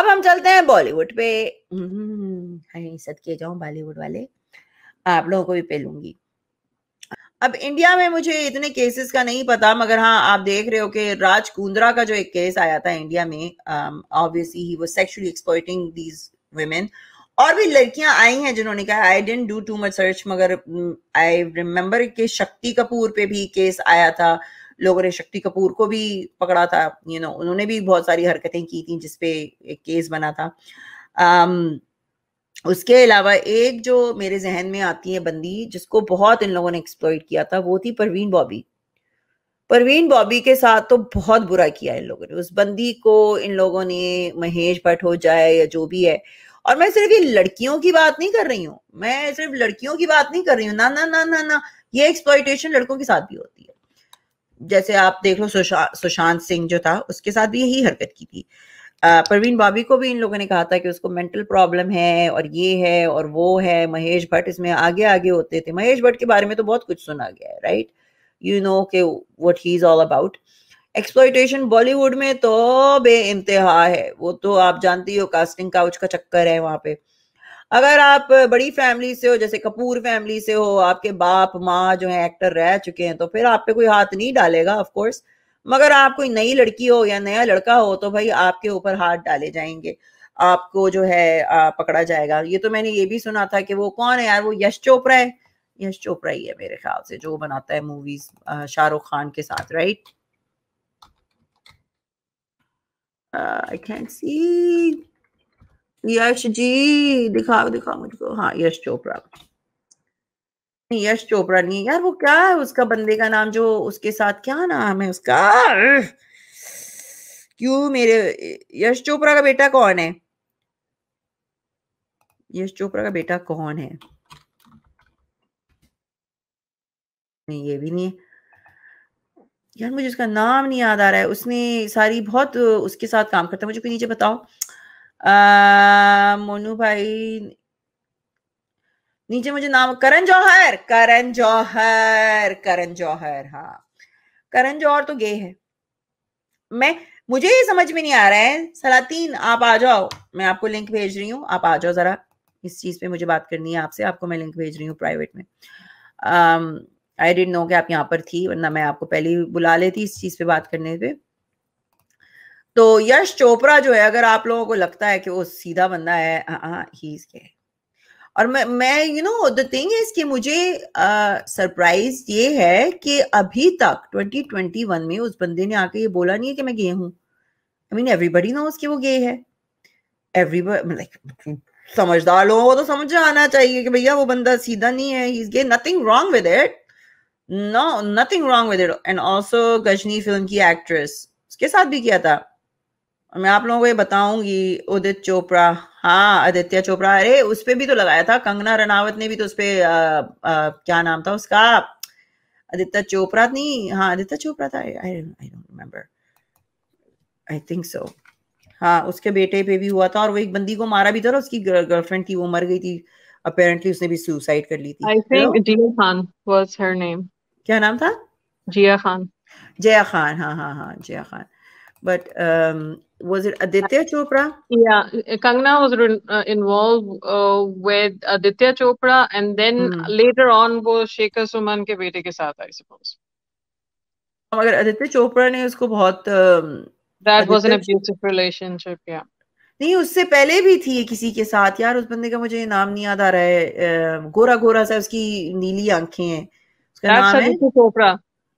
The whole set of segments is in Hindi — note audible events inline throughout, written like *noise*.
अब हम चलते हैं बॉलीवुड पे हम्म, हम्म, सद सदके जाऊं बॉलीवुड वाले आप लोगों को भी पे लूंगी अब इंडिया में मुझे इतने केसेस का नहीं पता मगर हाँ आप देख रहे हो कि राज कुंद्रा का जो एक केस आया था इंडिया में ऑब्वियसली ही वो सेक्सुअली एक्सपोर्टिंग दीज वेमेन और भी लड़कियां आई हैं जिन्होंने कहा I don't do too much search मगर आई रिमेम्बर के शक्ति कपूर पे भी केस आया था लोगों ने शक्ति कपूर को भी पकड़ा था यू you नो know, उन्होंने भी बहुत सारी हरकतें की थी जिसपे एक केस बना था um, उसके अलावा एक जो मेरे जहन में आती है बंदी जिसको बहुत इन लोगों ने एक्सप्लोइट किया था वो थी परवीन बॉबी परवीन बॉबी के साथ तो बहुत बुरा किया इन लोगों ने उस बंदी को इन लोगों ने महेश भट्ट हो जाए या जो भी है और मैं सिर्फ ये लड़कियों की बात नहीं कर रही हूँ मैं सिर्फ लड़कियों की बात नहीं कर रही हूँ ना ना ना ना ना ये एक्सप्लॉयटेशन लड़कों के साथ भी होती है जैसे आप देख लो सुशा, सुशांत सिंह जो था उसके साथ भी यही हरकत की थी परवीन बाबी को भी इन लोगों ने कहा था कि उसको मेंटल प्रॉब्लम है और ये है और वो है महेश भट्ट इसमें आगे आगे होते थे महेश भट्ट के बारे में तो बहुत कुछ सुना गया है राइट यू नो के what he is all about exploitation Bollywood में तो बे इंतहा है वो तो आप जानती हो कास्टिंग काउच का चक्कर है वहां पे अगर आप बड़ी फैमिली से हो जैसे कपूर फैमिली से हो आपके बाप माँ जो है एक्टर रह चुके हैं तो फिर आप पे कोई हाथ नहीं डालेगा ऑफ कोर्स मगर आप कोई नई लड़की हो या नया लड़का हो तो भाई आपके ऊपर हाथ डाले जाएंगे आपको जो है आ, पकड़ा जाएगा ये तो मैंने ये भी सुना था कि वो कौन है यार वो यश चोपड़ा है यश चोपड़ा ही है मेरे ख्याल से जो बनाता है मूवीज शाहरुख खान के साथ राइट आई कैन सी यश जी दिखाओ दिखाओ मुझको हाँ यश चोपड़ा यश चोपड़ा नहीं यार वो क्या है उसका बंदे का नाम जो उसके साथ क्या नाम है उसका क्यों मेरे यश चोपड़ा का बेटा कौन है यश चोपड़ा का बेटा कौन है नहीं ये भी नहीं यार मुझे उसका नाम नहीं याद आ रहा है उसने सारी बहुत उसके साथ काम करता है मुझे नीचे बताओ मोनू भाई नीचे मुझे नाम करण जौहर करण जौहर करण जौहर हाँ करण जौहर तो गे है मैं मुझे ये समझ में नहीं आ रहा है सलातीन आप आ जाओ मैं आपको लिंक भेज रही हूँ आप आ जाओ जरा इस चीज पे मुझे बात करनी है आपसे आपको मैं लिंक भेज रही हूँ प्राइवेट में आई डेंट नो कि आप यहाँ पर थी वरना मैं आपको पहले ही बुला लेती इस चीज पे बात करने पर तो यश चोपड़ा जो है अगर आप लोगों को लगता है कि वो सीधा बंदा है हाँ ही हाँ, और मैं मैं you know the thing is कि मुझे सरप्राइज uh, ये है कि अभी तक 2021 में उस बंदे ने आके ये बोला नहीं है कि मैं गे हूँ आई मीन एवरीबडी नोज कि वो गे है एवरीबडी लाइक समझदार लोगों को तो समझ आना चाहिए कि भैया वो बंदा सीधा नहीं है he is gay nothing wrong with it no nothing wrong with it and also Ghajini film की एक्ट्रेस उसके साथ भी किया था मैं आप लोगों को ये बताऊंगी उदित चोपड़ा हाँ आदित्य चोपड़ा अरे उस पर भी तो लगाया था कंगना रनावत ने भी तो उसपे क्या नाम था उसका आदित्य चोपड़ा नहीं हाँ आदित्य चोपड़ा था I I don't remember I think so हाँ उसके बेटे पे भी हुआ था और वो एक बंदी को मारा भी था उसकी गर्लफ्रेंड थी वो मर गई थी अपेरेंटली उसने भी सुसाइड कर ली थी I think Jiah Khan was her name क्या नाम था जिया खान जया खान हाँ हाँ हाँ Jaya Khan but was it Aditya Chopra? Yeah, Kangana was re- uh, involved uh, with Aditya Chopra, and then hmm. later on वो शेखर सुमन के बेटे के साथ आई सपोज मगर आदित्य चोपड़ा ने उसको बहुत that um, was an abusive relationship, yeah. नहीं उससे पहले भी थी किसी के साथ यार उस बंदे का मुझे नाम नहीं याद आ रहा है um, गोरा गोरा सा उसकी नीली आंखें हैं उसका नाम है चोपड़ा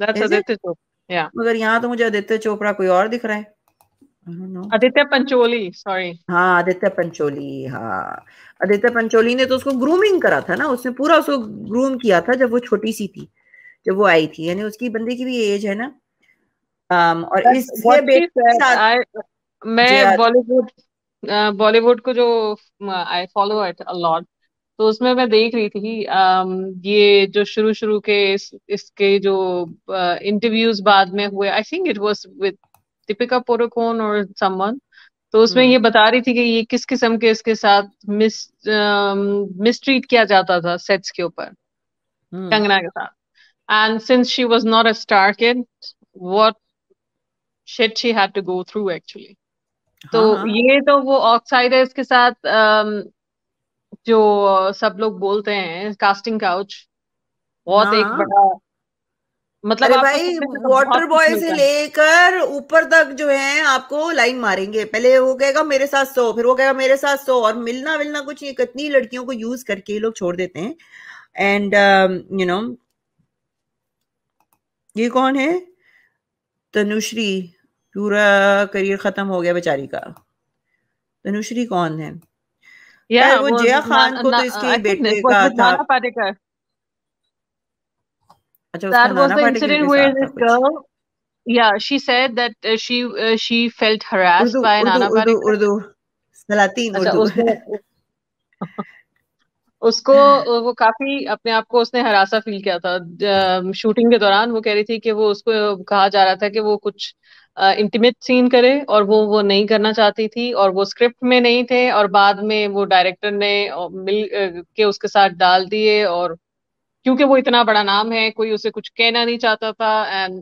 दैट्स आदित्य मगर यहाँ तो मुझे आदित्य चोपड़ा कोई और दिख रहा है आदित्य पंचोली सॉरी हाँ आदित्य पंचोली हाँ आदित्य पंचोली ने तो उसको ग्रूमिंग करा था ना उसने पूरा उसको ग्रूम किया था जब वो छोटी सी थी जब वो आई थी यानी उसकी बंदे की भी एज है ना um, और इस मैं बॉलीवुड बॉलीवुड uh, को जो आई फॉलो इट अलॉट तो उसमें मैं देख रही थी um, ये जो शुरू शुरू के इस, इसके जो इंटरव्यूज uh, बाद में हुए I think it was with Deepika Padukone और समवन तो उसमें हम्म। ये बता रही थी कि ये किस किस्म के इसके साथ मिस मिसट्रीट किया जाता था सेट्स के ऊपर हम्म। कंगना के साथ and since she was not a star kid what shit she had to go through actually तो हाँ, हाँ। ये तो वो ऑक्साइड है इसके साथ um, जो सब लोग बोलते हैं कास्टिंग काउच बहुत एक हाँ। बड़ा मतलब अरे भाई वाटर बॉय से लेकर ऊपर तक जो है आपको लाइन मारेंगे पहले वो कहेगा मेरे साथ सो फिर वो कहेगा मेरे साथ सो और मिलना मिलना कुछ ये कितनी लड़कियों को यूज करके ये लोग छोड़ देते हैं एंड यू नो ये कौन है तनुश्री पूरा करियर खत्म हो गया बेचारी का तनुश्री कौन है या वो, वो जया खान को तो इसके बेटे का था अच्छा that was the incident where this girl yeah she said that uh, she uh, she felt harassed Urdu, by Nana Urdu, Urdu, Urdu. Salatin, Urdu. उसको वो काफी अपने आप को उसने हरासा फील किया था शूटिंग के दौरान वो कह रही थी कि वो उसको कहा जा रहा था कि वो कुछ इंटीमेट सीन करे और वो वो नहीं करना चाहती थी और वो स्क्रिप्ट में नहीं थे और बाद में वो डायरेक्टर ने मिल के उसके साथ डाल दिए और क्योंकि वो इतना बड़ा नाम है कोई उसे कुछ कहना नहीं चाहता था एंड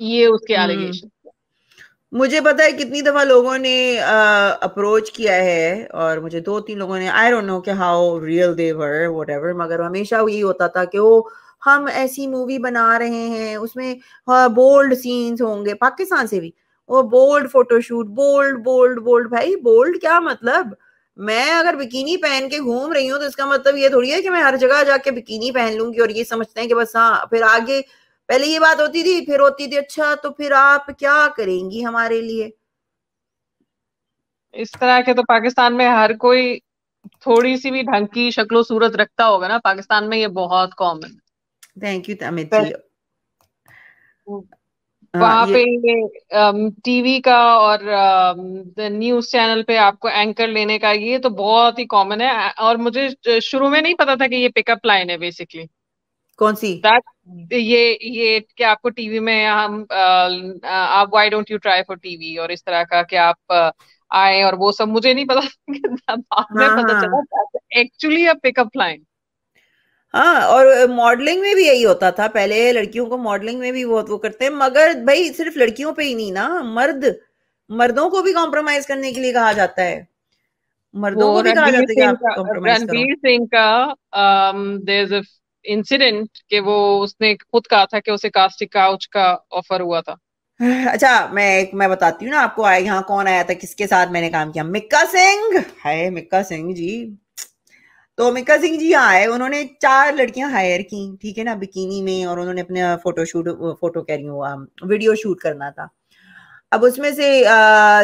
ये उसके एलिगेशन हम्म। मुझे पता है कितनी दफा लोगों ने अप्रोच uh, किया है और मुझे दो तीन लोगों ने आई डोंट नो कि how real they were whatever मगर हमेशा यही होता था कि वो हम ऐसी मूवी बना रहे हैं उसमें बोल्ड हाँ, सीन्स होंगे पाकिस्तान से भी वो bold photoshoot bold bold bold भाई बोल्ड क्या मतलब मैं अगर बिकिनी पहन के घूम रही हूँ तो इसका मतलब ये थोड़ी है कि मैं हर जगह जाके बिकिनी पहन लूंगी और ये समझते हैं कि बस हाँ फिर आगे पहले ये बात होती थी फिर होती थी अच्छा तो फिर आप क्या करेंगी हमारे लिए इस तरह के तो पाकिस्तान में हर कोई थोड़ी सी भी ढंग की शक्लो सूरत रखता होगा ना पाकिस्तान में ये बहुत कॉमन थैंक यू अमित हाँ, वहां पे टीवी का और न्यूज चैनल पे आपको एंकर लेने का ये तो बहुत ही कॉमन है और मुझे शुरू में नहीं पता था कि ये पिकअप लाइन है बेसिकली कौन सी दैट ये ये कि आपको टीवी में हम आप why don't you try for TV और इस तरह का कि आप आए और वो सब मुझे नहीं पता बाद में हाँ, पता हाँ। चला एक्चुअली अ पिकअप लाइन हाँ और मॉडलिंग में भी यही होता था पहले लड़कियों को मॉडलिंग में भी बहुत वो करते हैं मगर भाई सिर्फ लड़कियों पे ही नहीं ना मर्द मर्दों को भी कॉम्प्रोमाइज करने के लिए कहा जाता है मर्दों को भी कहा जाता है रणवीर सिंह का इंसिडेंट um, कि वो उसने खुद कहा था कि उसे कास्टिक काउच का ऑफर हुआ था अच्छा मैं एक मैं बताती हूँ ना आपको यहाँ कौन आया था किसके साथ मैंने काम किया मिक्का सिंह है मिक्का सिंह जी तो मिका सिंह जी आए उन्होंने चार लड़कियां हायर की ठीक है ना बिकिनी में और उन्होंने अपने फोटो शूट फोटो कह रही हूँ वीडियो शूट करना था अब उसमें से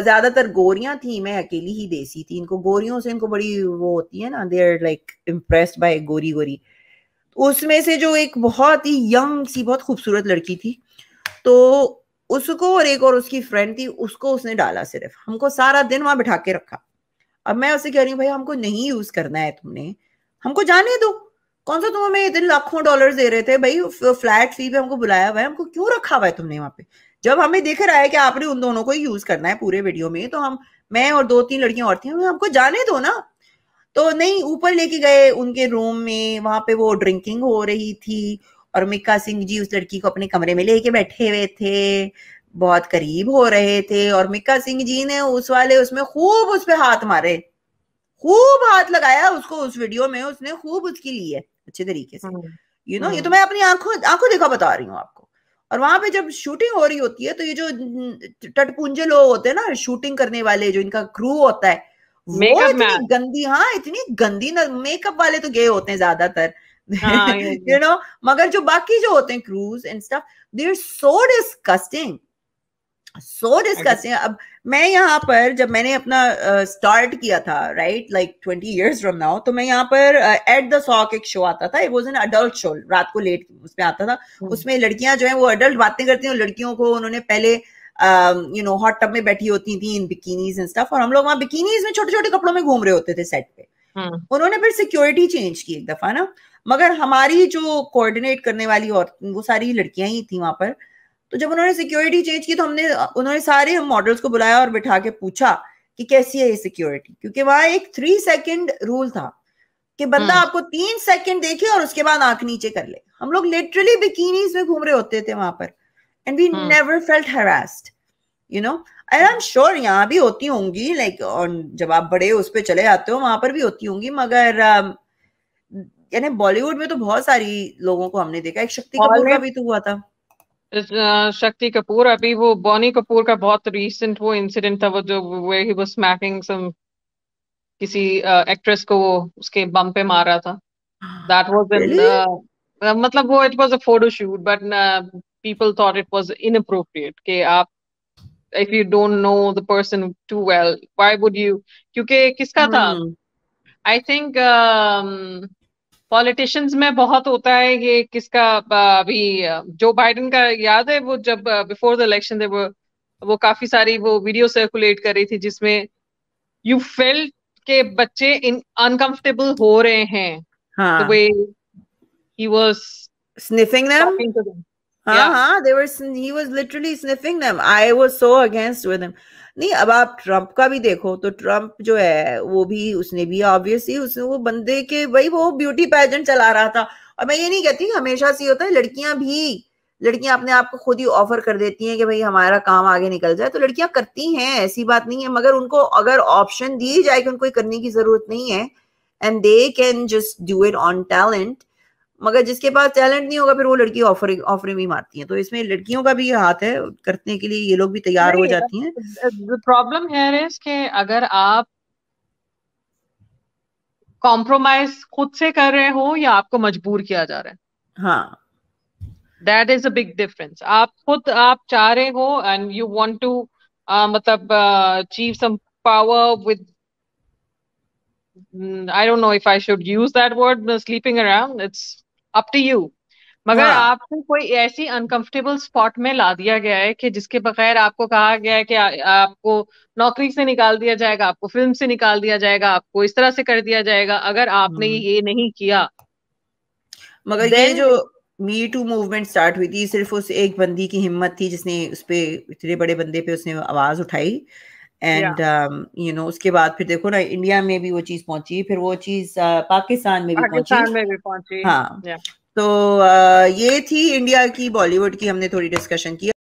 ज्यादातर गोरियां थी मैं अकेली ही देसी थी इनको गोरियों से इनको बड़ी वो होती है ना they are like impress by गोरी गोरी उसमें से जो एक बहुत ही यंग सी बहुत खूबसूरत लड़की थी तो उसको और एक और उसकी फ्रेंड थी उसको उसने डाला सिर्फ हमको सारा दिन वहां बिठा के रखा अब मैं उसे कह रही हूँ भाई हमको नहीं यूज करना है तुमने हमको जाने दो कौन सा तुम हमें इतने लाखों डॉलर दे रहे थे भाई फ्लैट फी पे हमको बुलाया हुआ है हमको क्यों रखा हुआ है तुमने वहां पे जब हमें देख रहा है कि आपने उन दोनों को ही यूज करना है पूरे वीडियो में तो हम मैं और दो तीन लड़कियां और थी हमको जाने दो ना तो नहीं ऊपर लेके गए उनके रूम में वहां पे वो ड्रिंकिंग हो रही थी और मिक्का सिंह जी उस लड़की को अपने कमरे में लेके बैठे हुए थे बहुत करीब हो रहे थे और मिक्का सिंह जी ने उस वाले उसमें खूब उस पर हाथ मारे खूब हाथ लगाया उसको उस वीडियो में उसने खूब उसकी ली है अच्छे तरीके से यू हम्म, नो ये तो हम्म। मैं अपनी आंखों आंखों देखा बता रही हूँ आपको और वहां पे जब शूटिंग हो रही होती है तो ये जो टटपुंजे लोग होते हैं ना शूटिंग करने वाले जो इनका क्रू होता है वो इतनी गंदी हाँ इतनी गंदी मेकअप वाले तो गए होते हैं ज्यादातर हाँ, *laughs* यू नो तो। मगर जो बाकी जो होते हैं cruise and stuff they are so disgusting so disgusting अब मैं यहाँ पर जब मैंने अपना स्टार्ट uh, किया था right like twenty years from now तो मैं यहाँ पर एट द सॉक एक शो आता था it was an adult show रात को लेट उसमें आता था hmm. उसमें लड़कियां जो है वो अडल्ट बातें करती हैं लड़कियों को उन्होंने पहले यू नो हॉट टब में बैठी होती थी इन बिकीनीज एंड स्टफ और हम लोग वहाँ बिकीनीज में छोटे छोटे कपड़ों में घूम रहे होते थे सेट पे hmm. उन्होंने फिर सिक्योरिटी चेंज की एक दफा ना मगर हमारी जो कोऑर्डिनेट करने वाली और वो सारी लड़कियां ही थी वहां पर तो जब उन्होंने सिक्योरिटी चेंज की तो हमने उन्होंने सारे हम मॉडल्स को बुलाया और बिठा के पूछा कि कैसी है ये सिक्योरिटी क्योंकि वहां एक थ्री सेकंड रूल था कि बंदा हम्म। आपको तीन सेकंड देखे और उसके बाद आंख नीचे कर ले हम लोग लिटरली बिकिनीज में घूम रहे होते थे वहां पर and we never felt harassed you know I am sure यहाँ भी होती होंगी लाइक like, और जब आप बड़े उस पर चले जाते हो वहां पर भी होती होंगी मगर um, यानी बॉलीवुड में तो बहुत सारी लोगों को हमने देखा एक शक्ति का भी तो हुआ था शक्ति कपूर अभी वो बॉनी कपूर का बहुत रीसेंट वो इंसिडेंट था वो जो वे ही वो स्मैकिंग सम किसी एक्ट्रेस uh, को वो उसके बम पे मारा था दैट वाज इन मतलब वो it was a photo shoot but people thought it was inappropriate कि आप if you don't know the person too well why would you क्योंकि किसका hmm. था आई थिंक पॉलिटिशियंस में बहुत होता है ये किसका अभी जो बाइडन का याद है वो जब बिफोर द इलेक्शन दे वो काफी सारी वो वीडियो सर्कुलेट कर रही थी जिसमें यू फेल्ट के बच्चे इन अनकंफर्टेबल हो रहे हैं हां द वे नहीं अब आप ट्रंप का भी देखो तो ट्रंप जो है वो भी उसने भी ऑब्वियसली उसने वो बंदे के भाई वो ब्यूटी पैजेंट चला रहा था और मैं ये नहीं कहती हमेशा से होता है लड़कियां भी लड़कियां अपने आप को खुद ही ऑफर कर देती हैं कि भाई हमारा काम आगे निकल जाए तो लड़कियां करती हैं ऐसी बात नहीं है मगर उनको अगर ऑप्शन दी जाए कि उनको करने की जरूरत नहीं है and they can just do it on talent मगर जिसके पास टैलेंट नहीं होगा फिर वो लड़की ऑफर ऑफरिंग भी मारती है तो इसमें लड़कियों का भी हाथ है करने के लिए ये लोग भी तैयार हो जाती हैं प्रॉब्लम हेयर इज अगर आप कॉम्प्रोमाइज खुद से कर रहे हो या आपको मजबूर किया जा रहा है हाँ that is a big difference आप खुद आप चाह रहे हो एंड यू वांट टू मतलब achieve some power with I don't know if I should use that word, sleeping around. It's up to you मगर हाँ. आपको कोई ऐसी अनकंफर्टेबल स्पॉट में ला दिया गया है कि जिसके बगैर आपको कहा गया है कि आ, आपको नौकरी से निकाल दिया जाएगा आपको फिल्म से निकाल दिया जाएगा आपको इस तरह से कर दिया जाएगा अगर आपने हम्म। ये नहीं किया मगर Then, ये जो मी टू मूवमेंट स्टार्ट हुई थी सिर्फ उस एक बंदी की हिम्मत थी जिसने उस पर इतने बड़े बंदे पे उसने आवाज उठाई एंड यू नो उसके बाद फिर देखो ना इंडिया में भी वो चीज पहुंची फिर वो चीज पाकिस्तान में भी पहुंची में भी पहुंची हाँ yeah. तो uh, ये थी इंडिया की बॉलीवुड की हमने थोड़ी डिस्कशन की